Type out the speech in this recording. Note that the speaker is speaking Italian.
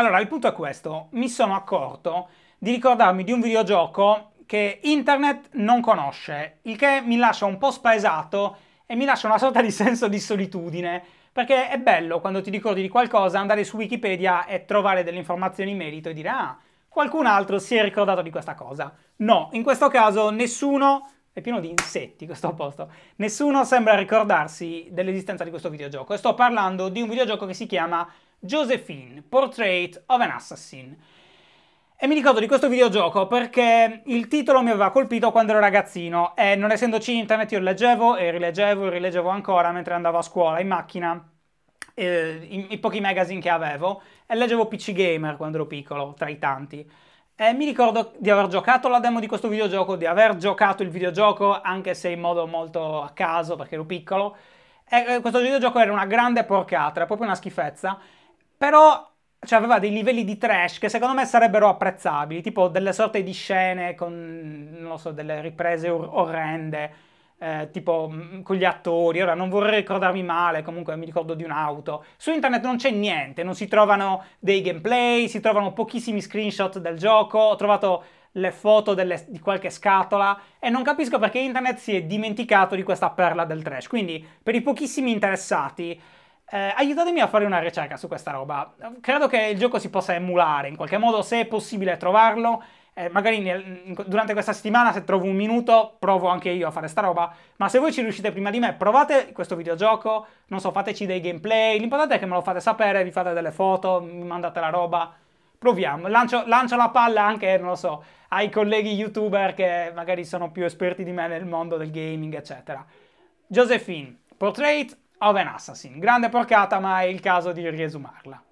Allora, il punto è questo. Mi sono accorto di ricordarmi di un videogioco che internet non conosce, il che mi lascia un po' spaesato e mi lascia una sorta di senso di solitudine, perché è bello quando ti ricordi di qualcosa andare su Wikipedia e trovare delle informazioni in merito e dire ah, qualcun altro si è ricordato di questa cosa. No, in questo caso nessuno è pieno di insetti questo posto. Nessuno sembra ricordarsi dell'esistenza di questo videogioco. E sto parlando di un videogioco che si chiama Josephine, Portrait of an Assassin. E mi ricordo di questo videogioco perché il titolo mi aveva colpito quando ero ragazzino e non essendoci internet io leggevo e rileggevo e rileggevo ancora mentre andavo a scuola in macchina eh, i, i pochi magazine che avevo e leggevo PC Gamer quando ero piccolo, tra i tanti. Eh, mi ricordo di aver giocato la demo di questo videogioco, di aver giocato il videogioco anche se in modo molto a caso perché ero piccolo. Eh, eh, questo videogioco era una grande porcata, era proprio una schifezza, però cioè, aveva dei livelli di trash che secondo me sarebbero apprezzabili, tipo delle sorte di scene con, non so, delle riprese or- orrende eh, tipo mm, con gli attori, ora non vorrei ricordarmi male, comunque mi ricordo di un'auto. Su internet non c'è niente, non si trovano dei gameplay, si trovano pochissimi screenshot del gioco, ho trovato le foto delle, di qualche scatola e non capisco perché internet si è dimenticato di questa perla del trash. Quindi per i pochissimi interessati, eh, aiutatemi a fare una ricerca su questa roba. Credo che il gioco si possa emulare in qualche modo, se è possibile trovarlo eh, magari nel, durante questa settimana se trovo un minuto provo anche io a fare sta roba, ma se voi ci riuscite prima di me provate questo videogioco, non so, fateci dei gameplay, l'importante è che me lo fate sapere, vi fate delle foto, mi mandate la roba, proviamo, lancio, lancio la palla anche, non lo so, ai colleghi youtuber che magari sono più esperti di me nel mondo del gaming, eccetera. Josephine, Portrait of an Assassin, grande porcata ma è il caso di riesumarla.